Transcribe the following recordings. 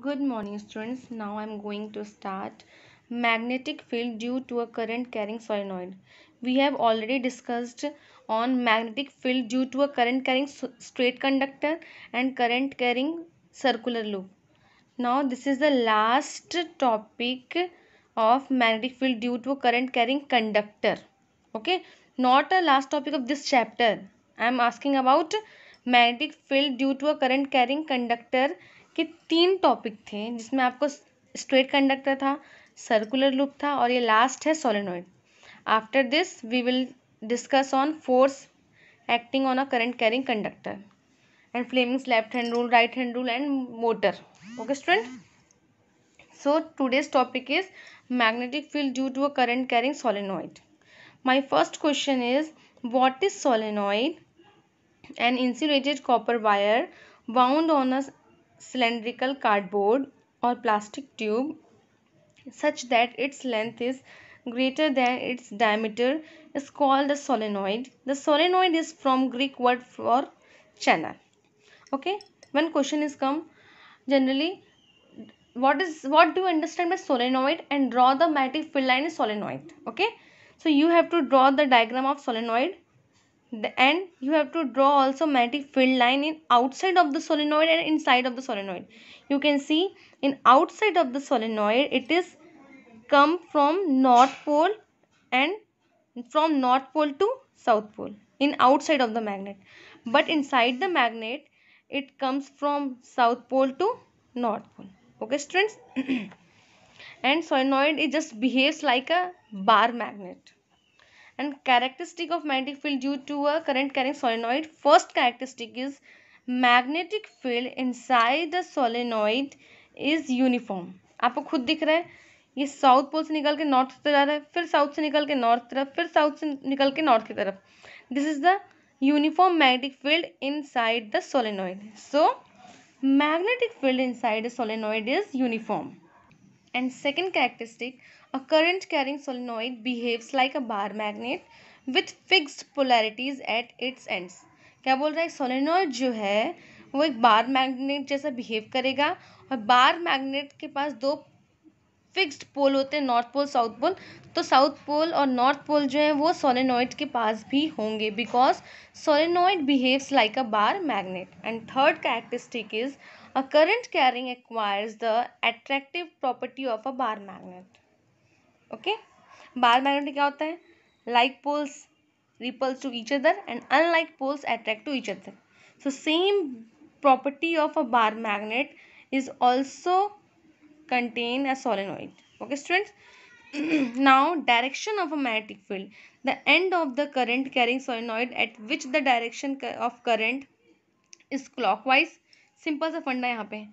good morning students now i'm going to start magnetic field due to a current carrying solenoid we have already discussed on magnetic field due to a current carrying straight conductor and current carrying circular loop now this is the last topic of magnetic field due to a current carrying conductor okay not a last topic of this chapter i am asking about magnetic field due to a current carrying conductor के तीन topic थे जिसमें आपको straight conductor था circular loop था और ये last है solenoid after this we will discuss on force acting on a current carrying conductor and Fleming's left hand rule right hand rule and motor okay student so today's topic is magnetic field due to a current carrying solenoid my first question is what is solenoid and insulated copper wire bound on a cylindrical cardboard or plastic tube such that its length is greater than its diameter is called a solenoid. The solenoid is from Greek word for channel. Okay. When question is come, generally, what is what do you understand by solenoid and draw the magnetic field line in solenoid. Okay. So you have to draw the diagram of solenoid and you have to draw also magnetic field line in outside of the solenoid and inside of the solenoid you can see in outside of the solenoid it is come from north pole and from north pole to south pole in outside of the magnet but inside the magnet it comes from south pole to north pole okay students and solenoid it just behaves like a bar magnet and characteristic of magnetic field due to a current carrying solenoid first characteristic is magnetic field inside the solenoid is uniform आपको खुद दिख रहा है ये south pole से निकल के north तरफ जा रहा है फिर साउथ से निकल के नॉर्थ तरफ फिर साउथ से निकल के नॉर्थ की तरफ this is the uniform magnetic field inside the solenoid so magnetic field inside the solenoid is uniform and second characteristic A current carrying solenoid behaves like a bar magnet with fixed polarities at its ends. क्या बोल रहा है solenoid जो है वो एक bar magnet जैसा behave करेगा और बार मैग्नेट के पास दो फिक्स्ड पोल होते हैं नॉर्थ पोल साउथ पोल तो साउथ पोल और नॉर्थ पोल जो है वो सोलिनोइड के पास भी होंगे because solenoid behaves like a bar magnet and third characteristic is a current carrying acquires the attractive property of a bar magnet okay bar magnet क्या होता है like poles repels to each other and unlike poles attract to each other so same property of a bar magnet is also contain a solenoid okay students now direction of a magnetic field the end of the current carrying solenoid at which the direction of current is clockwise simple सा फंडा यहाँ पे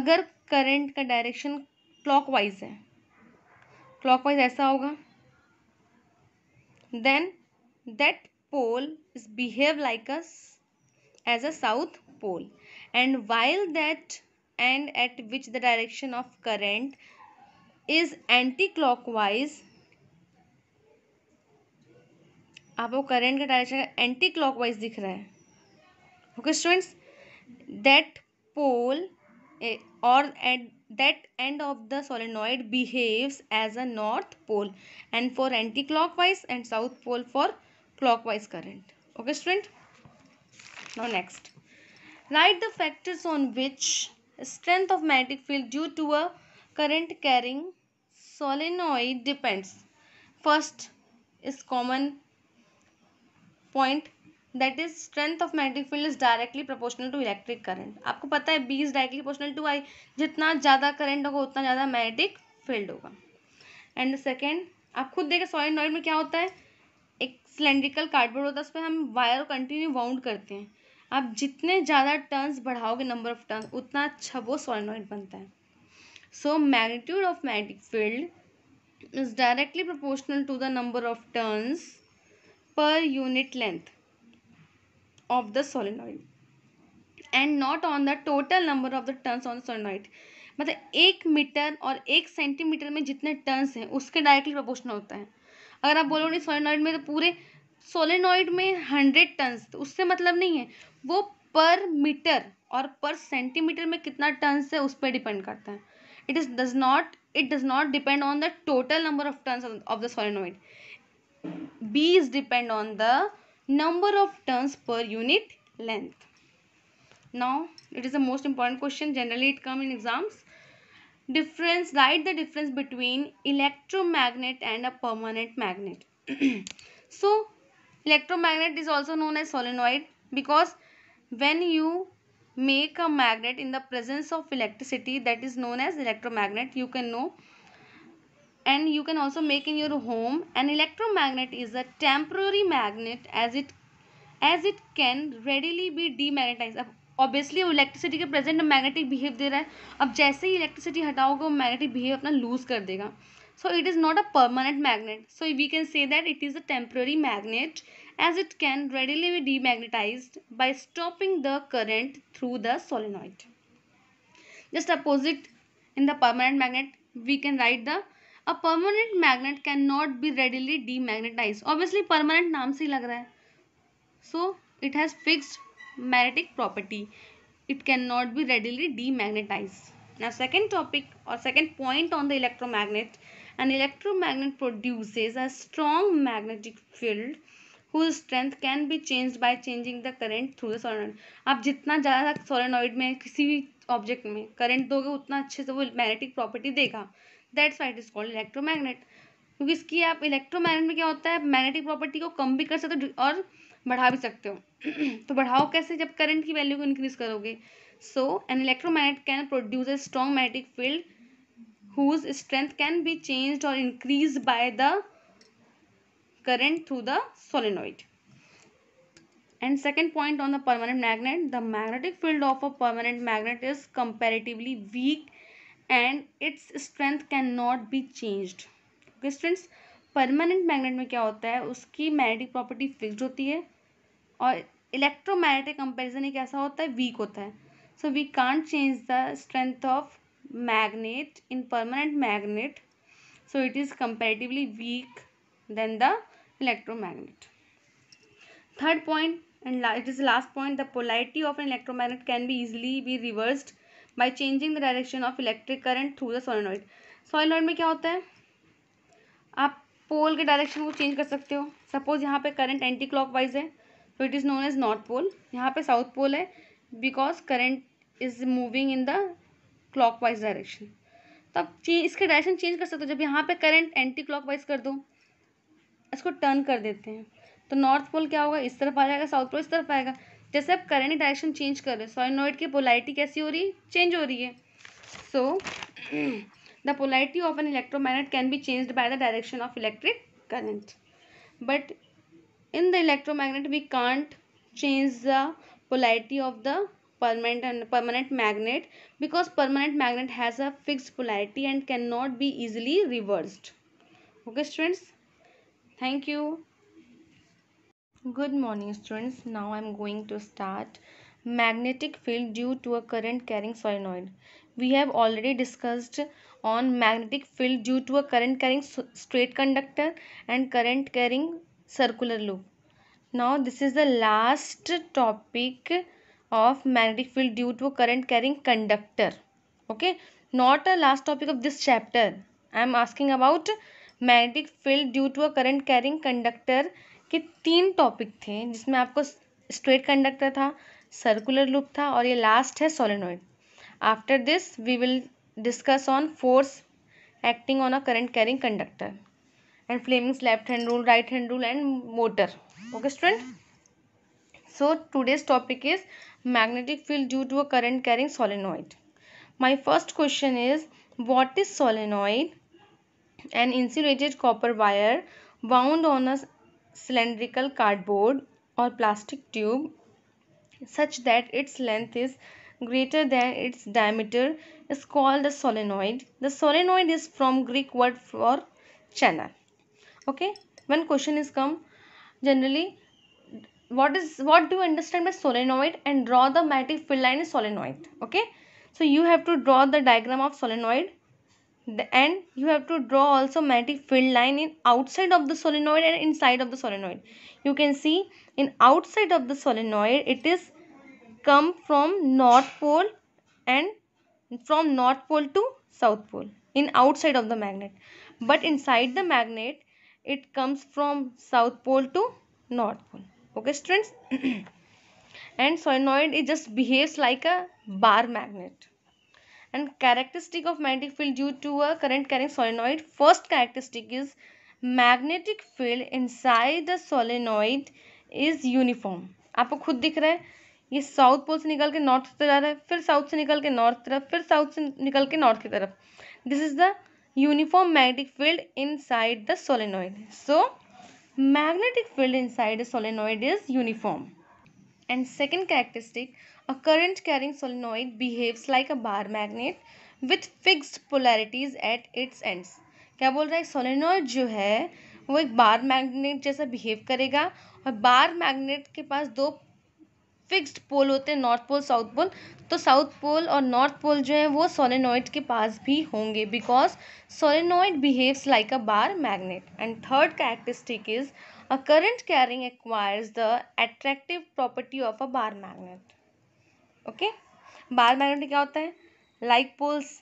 अगर current का direction clockwise है clockwise ऐसा होगा then that pole is behave like us as a south pole and while that end at which the direction of current is anticlockwise आपको करेंट का डायरेक्शन एंटी क्लॉकवाइज दिख रहा है okay students that pole और at that end of the solenoid behaves as a north pole and for anticlockwise and south pole for clockwise current okay student now next write the factors on which strength of magnetic field due to a current carrying solenoid depends first is common point that is strength of magnetic field is directly proportional to electric current आपको पता है B is directly proportional to I जितना ज़्यादा current होगा उतना ज़्यादा magnetic field होगा and second आप खुद देखें सॉलिड में क्या होता है एक सिलेंड्रिकल कार्डबोर्ड होता है उस पर हम वायर कंटिन्यू वाउंड करते हैं आप जितने ज़्यादा टर्न्स बढ़ाओगे नंबर ऑफ टर्न उतना अच्छा वो सॉलिनॉइड बनता है so magnitude of magnetic field is directly proportional to the number of turns per unit length of the solenoid and not on the total number of the turns on the solenoid मतलब एक metre और एक centimetre में जितने turns हैं उसके directly proportional होता है अगर आप बोलोगे सोलेनॉइड में तो पूरे सोलेनॉइड में हंड्रेड टर्न्स तो उससे मतलब नहीं है वो पर मीटर और पर सेंटीमीटर में कितना टर्न्स है उस पर डिपेंड करता है it is does not it does not depend on the total number of turns of the solenoid B is depend on the number of turns per unit length. Now, it is the most important question. Generally, it comes in exams. Difference, write the difference between electromagnet and a permanent magnet. so, electromagnet is also known as solenoid because when you make a magnet in the presence of electricity that is known as electromagnet, you can know and you can also make in your home an electromagnet is a temporary magnet as it as it can readily be demagnetized अब obviously electricity के present magnetic behavior दे रहा है अब जैसे ही electricity हटाओगे वो magnetic behave अपना loose कर देगा so it is not a permanent magnet so we can say that it is a temporary magnet as it can readily be demagnetized by stopping the current through the solenoid just opposite in the permanent magnet we can write the a permanent magnet can not be readily demagnetize obviously permanent नाम से ही लग रहा है so it has fixed magnetic property it can not be readily demagnetize now second topic और second point on the electro electromagnet an magnet produce a strong magnetic field whose strength can be change by changing the current through the solenoid आप जितना ज़्यादा solenoid में किसी भी object में current दोगे उतना अच्छे से वो मैग्नेटिक प्रॉपर्टी देगा that's white is called electromagnet क्योंकि इसकी आप इलेक्ट्रोमैग्नेट में क्या होता है मैग्नेटिक प्रॉपर्टी को कम भी कर सकते हो और बढ़ा भी सकते हो तो बढ़ाओ कैसे जब करंट की वैल्यू को इंक्रीज करोगे so an electromagnet can produce a strong magnetic field whose strength can be change और increase by the current through the solenoid and second point on the permanent magnet the magnetic field of a permanent magnet is comparatively weak and its strength can not be changed क्योंकि students permanent magnet में क्या होता है उसकी magnetic property fixed होती है और electromagnetic comparison एक ऐसा होता है वीक होता है so we can't change the strength of magnet in permanent magnet so it is comparatively weak then the electro electromagnet third point and it is last point the polarity of an electro electromagnet can भी easily be reversed by changing the direction of electric current through the solenoid solenoid में क्या होता है आप पोल के direction को change कर सकते हो सपोज यहाँ पे करंट एंटी क्लॉक है तो it is known as north pole यहाँ पे साउथ पोल है because current is moving in the wise direction तो आप इसके डायरेक्शन चेंज कर सकते हो जब यहाँ पे करंट एंटी क्लॉक कर दो इसको टर्न कर देते हैं तो नॉर्थ पोल क्या होगा इस तरफ आ जाएगा साउथ पोल इस तरफ आएगा जैसे आप करेंट डायरेक्शन चेंज कर रहे हो सोइनोइड की पोलाइटी कैसी हो रही है चेंज हो रही है so the polarity of an electro magnet can be change by the direction of electric current but in the electro magnet we can't change the polarity of the permanent and permanent magnet because permanent magnet has a fix polarity and can not be easily reversed okay students thank you good morning students now i'm going to start magnetic field due to a current carrying solenoid we have already discussed on magnetic field due to a current carrying straight conductor and current carrying circular loop now this is the last topic of magnetic field due to a current carrying conductor okay not a last topic of this chapter i am asking about magnetic field due to a current carrying conductor के तीन topic थे जिसमें आपको straight conductor था circular loop था और ये last है solenoid after this we will discuss on force acting on a current carrying conductor and Fleming's left hand rule right hand rule and motor okay student so today's topic is magnetic field due to a current carrying solenoid my first question is what is solenoid and insulated copper wire bound on a cylindrical cardboard or plastic tube such that its length is greater than its diameter is called the solenoid. The solenoid is from Greek word for channel. Okay. When question is come, generally what is what do you understand by solenoid and draw the magnetic field line in solenoid. Okay. So you have to draw the diagram of solenoid the, and you have to draw also magnetic field line in outside of the solenoid and inside of the solenoid you can see in outside of the solenoid it is come from north pole and from north pole to south pole in outside of the magnet but inside the magnet it comes from south pole to north pole okay students and solenoid it just behaves like a bar magnet and characteristic of magnetic field due to a current carrying solenoid first characteristic is magnetic field inside the solenoid is uniform आपको खुद दिख रहा है ये south pole से निकल के north से जा रहा है फिर साउथ से निकल के नॉर्थ तरफ फिर साउथ से निकल के नॉर्थ की तरफ this is the uniform magnetic field inside the solenoid so magnetic field inside solenoid is uniform And second characteristic, a current carrying solenoid behaves like a bar magnet with fixed polarities at its ends. क्या बोल रहा है solenoid जो है वो एक bar magnet जैसा behave करेगा और बार मैग्नेट के पास दो फिक्स्ड पोल होते हैं नॉर्थ पोल साउथ पोल तो साउथ पोल और नॉर्थ पोल जो है वो सोलेनॉइड के पास भी होंगे because solenoid behaves like a bar magnet and third characteristic is a current carrying acquires the attractive property of a bar magnet okay bar magnet क्या होता है like poles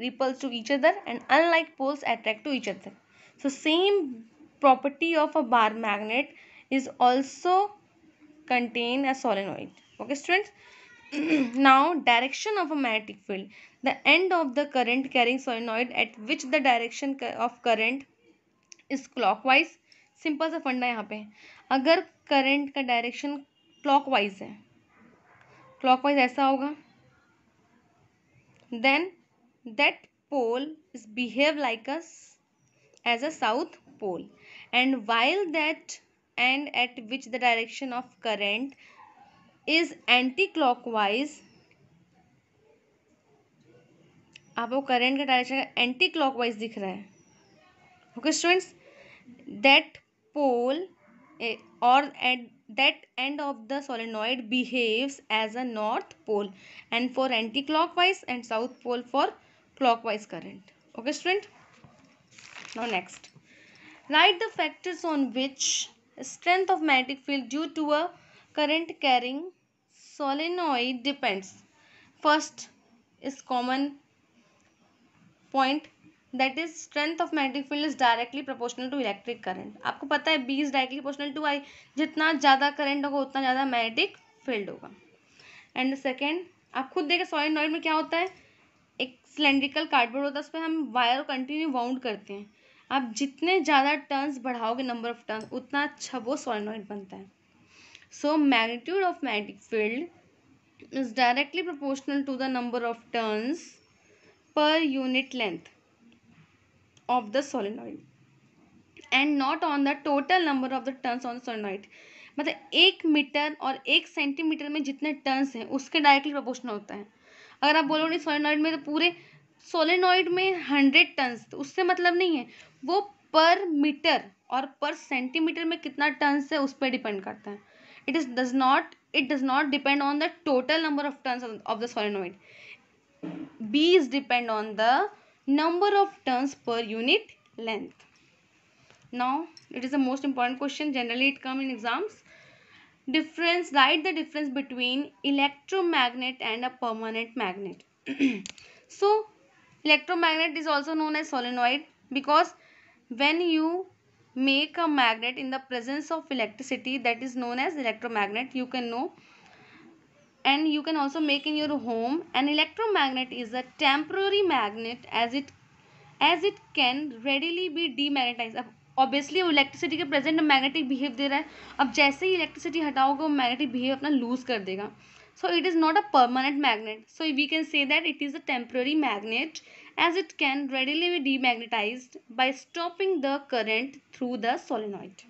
repels to each other and unlike poles attract to each other so same property of a bar magnet is also contain a solenoid okay students now direction of a magnetic field the end of the current carrying solenoid at which the direction of current is clockwise simple सा फंडा यहाँ पे अगर current का direction clockwise है clockwise ऐसा होगा then that pole is behave like us as a south pole and while that and at which the direction of current is anti-clockwise आपको करंट का डायरेक्शन एंटी क्लॉकवाइज दिख रहा है okay students that pole or at that end of the solenoid behaves as a north pole and for anticlockwise and south pole for clockwise current okay student now next write the factors on which strength of magnetic field due to a current carrying solenoid depends first is common point that is strength of magnetic field is directly proportional to electric current आपको पता है B is directly proportional to I जितना ज़्यादा current होगा उतना ज़्यादा magnetic field होगा and second आप खुद देखें सॉलिड में क्या होता है एक सिलेंड्रिकल कार्डबोर्ड होता है उस पर हम वायर कंटिन्यू वाउंड करते हैं आप जितने ज़्यादा टर्न्स बढ़ाओगे नंबर ऑफ टर्न उतना अच्छा वो सोलेनॉइड बनता है so magnitude of magnetic field is directly proportional to the number of turns per unit length of the solenoid and not on the total number of the turns on the मतलब एक metre और एक centimetre में जितने turns हैं उसके directly proportional होता है अगर आप बोलोगे सोलेनॉइड में तो पूरे सोलेनॉइड में हंड्रेड टर्न्स तो उससे मतलब नहीं है वो पर मीटर और पर सेंटीमीटर में कितना टर्न्स है उस पर डिपेंड करता है it is does not it does not depend on the total number of turns of the solenoid B is depend on the number of turns per unit length now it is the most important question generally it come in exams difference write the difference between electromagnet and a permanent magnet so electro magnet is also known as solenoid because when you make a magnet in the presence of electricity that is known as electromagnet you can know and you can also make in your home an electromagnet is a temporary magnet as it as it can readily be demagnetized Obviously, electricity electricity present present magnetic behave दे रहा है अब जैसे ही electricity हटाओगे वो magnetic behave अपना कर देगा so it is not a permanent magnet so we can say that it is a temporary magnet as it can readily be demagnetized by stopping the current through the solenoid.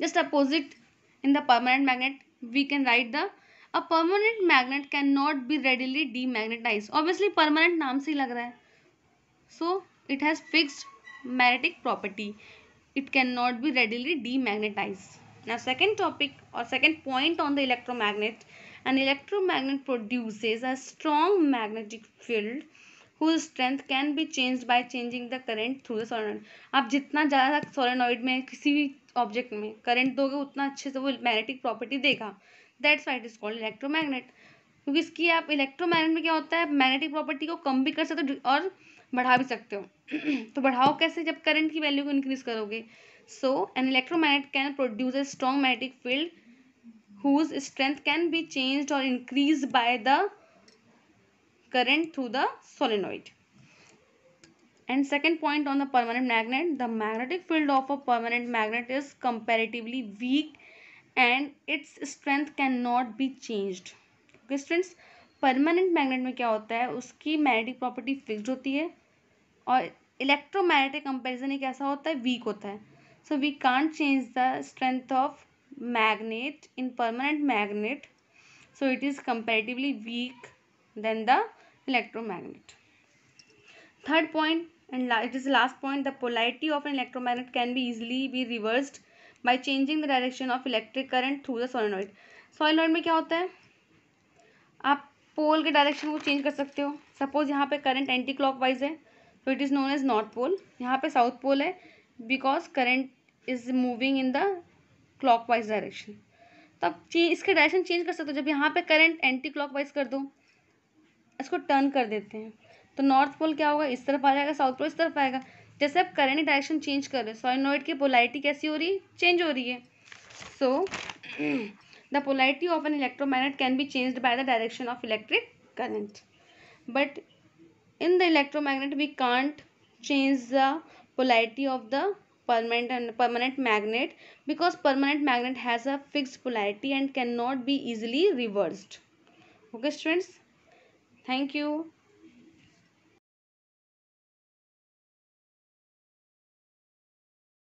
Just opposite in the permanent magnet we can write the a permanent magnet cannot be readily demagnetized. Obviously permanent नाम से ही लग So it has fixed magnetic property. It cannot be readily demagnetized. Now second topic or second point on the electromagnet. An electromagnet produces a strong magnetic field whose strength can be change by changing the current through the solenoid आप जितना ज़्यादा solenoid में किसी भी object में current दोगे उतना अच्छे से वो मैग्नेटिक प्रॉपर्टी देगा that's white is called electromagnet क्योंकि इसकी आप इलेक्ट्रोमैग्नेट में क्या होता है मैग्नेटिक प्रॉपर्टी को कम भी कर सकते हो और बढ़ा भी सकते हो तो बढ़ाओ कैसे जब करंट की वैल्यू को इंक्रीज करोगे so an electromagnet can produce a strong magnetic field whose strength can be changed और increase by the current through the solenoid and second point on the permanent magnet the magnetic field of a permanent magnet is comparatively weak and its strength cannot be changed okay students permanent magnet mein kya hota hai uski magnetic property fixed hoti hai aur electromagnetic comparison ek aisa hota hai weak hota hai so we can't change the strength of magnet in permanent magnet so it is comparatively weak than the electromagnet third point and it is last point the polarity of an electromagnet can be easily be reversed by changing the direction of electric current through the solenoid solenoid में क्या होता है आप पोल के direction को change कर सकते हो सपोज यहाँ पे करंट एंटी क्लॉक वाइज है तो it is known as north pole यहाँ पे साउथ पोल है because current is moving in the clockwise direction तो आप इसके डायरेक्शन चेंज कर सकते हो जब यहाँ पे करंट एंटी क्लॉक कर दो इसको टर्न कर देते हैं तो नॉर्थ पोल क्या होगा इस तरफ आ जाएगा साउथ पोल इस तरफ आएगा जैसे आप करेंट डायरेक्शन चेंज कर रहे हैं सोइनोइड की पोलाइटी कैसी हो रही है चेंज हो रही है so the polarity of an electromagnet can be changed by the direction of electric current but in the electromagnet we can't change the polarity of the permanent permanent magnet because permanent magnet has a fix polarity and can not be easily reversed okay students Thank you.